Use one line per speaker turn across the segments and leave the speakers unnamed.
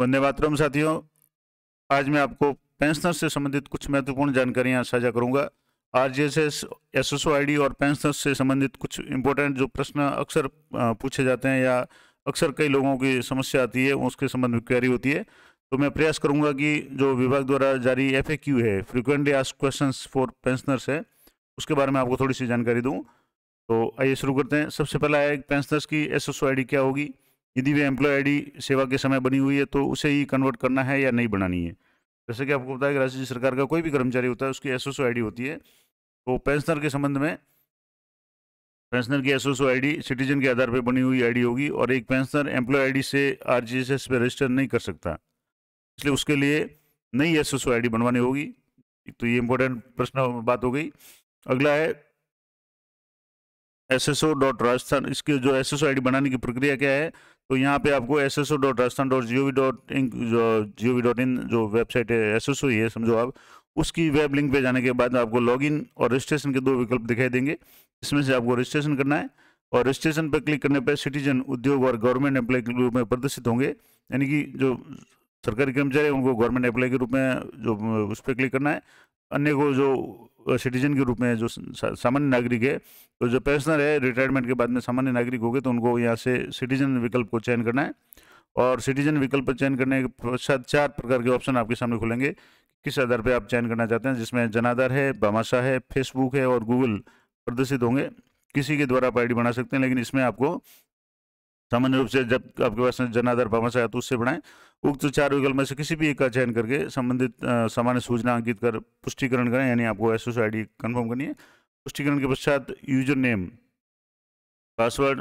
वंदे मातरम साथियों आज मैं आपको पेंशनर से संबंधित कुछ महत्वपूर्ण जानकारियां साझा करूंगा ओ आई डी और पेंशनर से संबंधित कुछ इंपॉर्टेंट जो प्रश्न अक्सर पूछे जाते हैं या अक्सर कई लोगों की समस्या आती है उसके संबंध में क्वेरी होती है तो मैं प्रयास करूंगा कि जो विभाग द्वारा जारी एफ है frequently ask question for pensioners है उसके बारे में आपको थोड़ी सी जानकारी दूँ तो आइए शुरू करते हैं सबसे पहला है पेंशनर्स की S S O I D क्या होगी यदि वे एम्प्लॉय आईडी सेवा के समय बनी हुई है तो उसे ही कन्वर्ट करना है या नहीं बनानी है जैसे कि आपको बताया कि राज्य सरकार का कोई भी कर्मचारी होता है उसकी एस ओ होती है तो पेंशनर के संबंध में पेंशनर की एस ओ सिटीजन के आधार पर बनी हुई आई होगी और एक पेंशनर एम्प्लॉय आई से आरजीएसएस पे रजिस्टर नहीं कर सकता इसलिए उसके लिए नई एस ओ बनवानी होगी तो ये इम्पोर्टेंट प्रश्न बात हो गई अगला है S S O dot Rajasthan इसके जो S S O I D बनाने की प्रक्रिया क्या है तो यहाँ पे आपको S S O dot Rajasthan dot G O V dot in जो G O V dot in जो वेबसाइट है एस एस ओ ही है समझो आप उसकी वेब लिंक पे जाने के बाद आपको लॉगिन और रजिस्ट्रेशन के दो विकल्प दिखाई देंगे इसमें से आपको रजिस्ट्रेशन करना है और रजिस्ट्रेशन पर क्लिक करने पर सिटीजन उद्योग और गवर्नमेंट एम्प्लॉय के रूप में प्रदर्शित होंगे यानी कि जो सरकारी कर्मचारी उनको गवर्नमेंट एम्प्लॉय के रूप में जो उस पर क्लिक करना है अन्य को जो सिटीजन के रूप में जो सामान्य नागरिक है तो जो पेंशनर है रिटायरमेंट के बाद में सामान्य नागरिक हो गए तो उनको यहाँ से सिटीजन विकल्प को चयन करना है और सिटीजन विकल्प चयन करने के पश्चात चार प्रकार के ऑप्शन आपके सामने खुलेंगे किस आधार पर आप चयन करना चाहते हैं जिसमें जनाधार है भामाशा है फेसबुक है और गूगल प्रदर्शित होंगे किसी के द्वारा आप आई बना सकते हैं लेकिन इसमें आपको सामान्य रूप से जब आपके पास जनाधार भाषा आया तो उससे बढ़ाएं उक्त चार विकल्प में से किसी भी एक का चयन करके संबंधित सामान्य सूचना अंकित कर पुष्टिकरण करें यानी आपको एस एस आई कन्फर्म करनी है पुष्टिकरण के पश्चात यूजर नेम पासवर्ड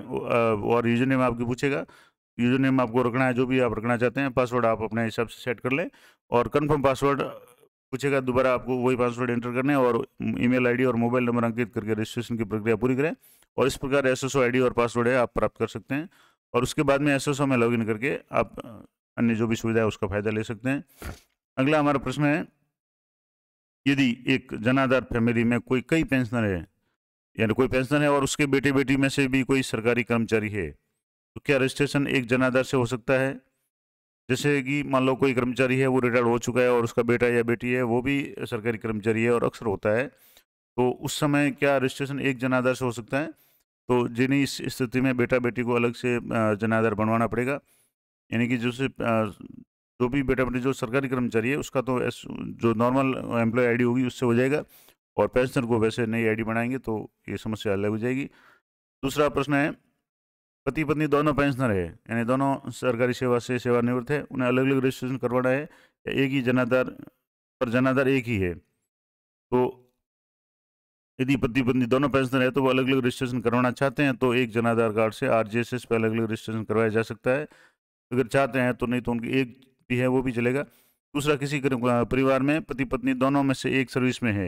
और यूजर नेम आपके पूछेगा यूजर नेम आपको रखना है जो भी आप रखना चाहते हैं पासवर्ड आप अपने हिसाब से सेट कर लें और कन्फर्म पासवर्ड पूछेगा दोबारा आपको वही पासवर्ड एंटर करने और ईमेल आईडी और मोबाइल नंबर अंकित करके रजिस्ट्रेशन की प्रक्रिया पूरी करें और इस प्रकार एस एस आईडी और पासवर्ड है आप प्राप्त कर सकते हैं और उसके बाद में एसएसओ में लॉगिन करके आप अन्य जो भी सुविधा है उसका फायदा ले सकते हैं अगला हमारा प्रश्न है यदि एक जनाधार फैमिली में कोई कई पेंशनर है यानी कोई पेंशनर है और उसके बेटे बेटी में से भी कोई सरकारी कर्मचारी है तो क्या रजिस्ट्रेशन एक जनाधार से हो सकता है जैसे कि मान लो कोई कर्मचारी है वो रिटायर्ड हो चुका है और उसका बेटा या बेटी है वो भी सरकारी कर्मचारी है और अक्सर होता है तो उस समय क्या रजिस्ट्रेशन एक जनाधार से हो सकता है तो जिन्हें इस स्थिति में बेटा बेटी को अलग से जनाधार बनवाना पड़ेगा यानी कि जो से जो भी बेटा बेटी जो सरकारी कर्मचारी है उसका तो जो नॉर्मल एम्प्लॉय आईडी होगी उससे हो जाएगा और पेंशनर को वैसे नई आईडी बनाएंगे तो ये समस्या अलग हो जाएगी दूसरा प्रश्न है पति पत्नी दोनों पेंशनर है यानी दोनों सरकारी सेवा से सेवानिवृत्त है उन्हें अलग अलग रजिस्ट्रेशन करवाना है एक ही जनाधार पर जनाधार एक ही है तो यदि पति पत्नी दोनों पेंशनर है तो वो अलग अलग रजिस्ट्रेशन करवाना चाहते हैं तो एक जन आधार कार्ड से आर जी पे अलग अलग रजिस्ट्रेशन करवाया जा सकता है अगर चाहते हैं तो नहीं तो उनकी एक भी है वो भी चलेगा दूसरा किसी परिवार में पति पत्नी दोनों में से एक सर्विस में है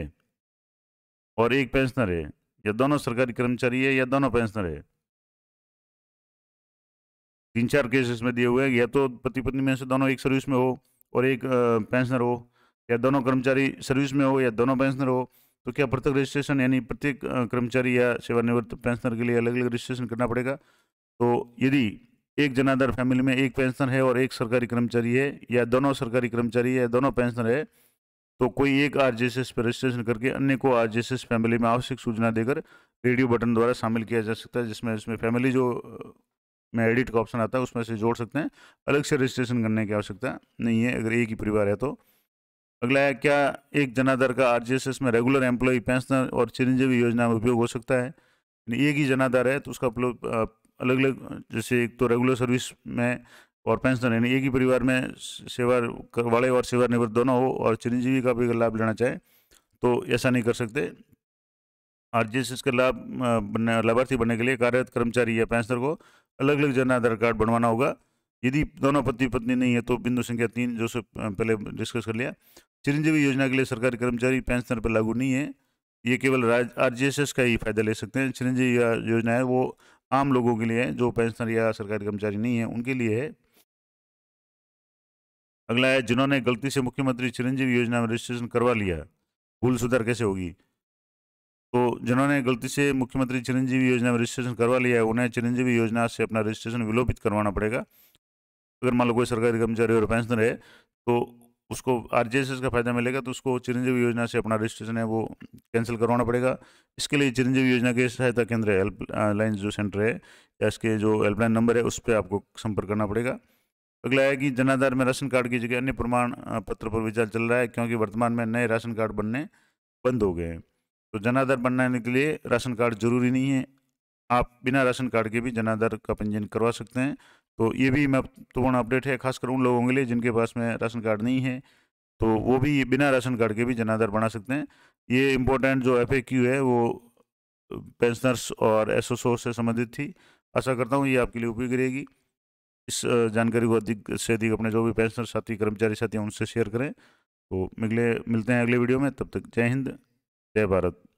और एक पेंशनर है या दोनों सरकारी कर्मचारी है या दोनों पेंशनर है तीन चार केसेस में दिए हुए हैं या तो पति पत्नी में से दोनों एक सर्विस में हो और एक पेंशनर हो या दोनों कर्मचारी सर्विस में हो या दोनों पेंशनर हो तो क्या प्रत्येक रजिस्ट्रेशन यानी प्रत्येक कर्मचारी या सेवानिवृत्त पेंशनर के लिए अलग अलग रजिस्ट्रेशन करना पड़ेगा तो यदि एक जनाधार फैमिली में एक पेंशनर है और एक सरकारी कर्मचारी है या दोनों सरकारी कर्मचारी या दोनों पेंशनर है तो कोई एक आर जे पर रजिस्ट्रेशन करके अन्य को आर जी एस फैमिली में आवश्यक सूचना देकर रेडियो बटन द्वारा शामिल किया जा सकता है जिसमें उसमें फैमिली जो में एडिट का ऑप्शन आता है उसमें से जोड़ सकते हैं अलग से रजिस्ट्रेशन करने की आवश्यकता नहीं है अगर एक ही परिवार है तो अगला है क्या एक जनाधार का आरजीएसएस में रेगुलर एम्प्लॉय पेंशनर और चिरंजीवी योजना में उपयोग हो सकता है एक ही जनाधार है तो उसका उपयोग अलग अलग जैसे एक तो रेगुलर सर्विस में और पेंशनर यानी एक ही परिवार में सेवा वाले और सेवानिवृत्त दोनों हो और चिरंजीवी का भी लाभ लेना चाहे तो ऐसा नहीं कर सकते आर जी एस का लाभ बनने लाभार्थी बनने के लिए कार्यरत कर्मचारी या पेंशनर को अलग अलग जनाधार कार्ड बनवाना होगा यदि दोनों पति पत्नी नहीं है तो बिंदु संख्या तीन जो से पहले डिस्कस कर लिया चिरंजीवी योजना के लिए सरकारी कर्मचारी पेंशनर पर लागू नहीं है ये केवल आरजीएसएस का ही फायदा ले सकते हैं चिरंजीवी योजना है वो आम लोगों के लिए है जो पेंशनर या सरकारी कर्मचारी नहीं है उनके लिए है अगला है जिन्होंने गलती से मुख्यमंत्री चिरंजीवी योजना में रजिस्ट्रेशन करवा लिया भूल सुधार कैसे होगी तो जिन्होंने गलती से मुख्यमंत्री चिरंजीवी योजना में रजिस्ट्रेशन करवा लिया है उन्हें चिरंजीवी योजना से अपना रजिस्ट्रेशन विलोपित करवाना पड़ेगा अगर मान लो कोई सरकारी कर्मचारी और पेंशनर है तो उसको आर का फायदा मिलेगा तो उसको चिरंजीवी योजना से अपना रजिस्ट्रेशन है वो कैंसिल करवाना पड़ेगा इसके लिए चिरंजीवी योजना के सहायता केंद्र है हेल्पलाइन जो सेंटर है या इसके जो हेल्पलाइन नंबर है उस पर आपको संपर्क करना पड़ेगा अगला है कि जनाधार में राशन कार्ड की जगह अन्य प्रमाण पत्र पर विचार चल रहा है क्योंकि वर्तमान में नए राशन कार्ड बनने बंद हो गए हैं तो जनाधार बनाने के लिए राशन कार्ड जरूरी नहीं है आप बिना राशन कार्ड के भी जनाधार का पंजीयन करवा सकते हैं तो ये भी महत्वपूर्ण अपडेट है खासकर उन लोगों के लिए जिनके पास में राशन कार्ड नहीं है तो वो भी बिना राशन कार्ड के भी जनाधार बना सकते हैं ये इम्पोर्टेंट जो एफ है वो पेंशनर्स और एसोसो से संबंधित थी आशा करता हूँ ये आपके लिए उपयोगी रहेगी इस जानकारी को अधिक से अधिक अपने जो भी पेंशनर साथी कर्मचारी साथी हैं उनसे शेयर करें तो मिले मिलते हैं अगले वीडियो में तब तक जय हिंद जय भारत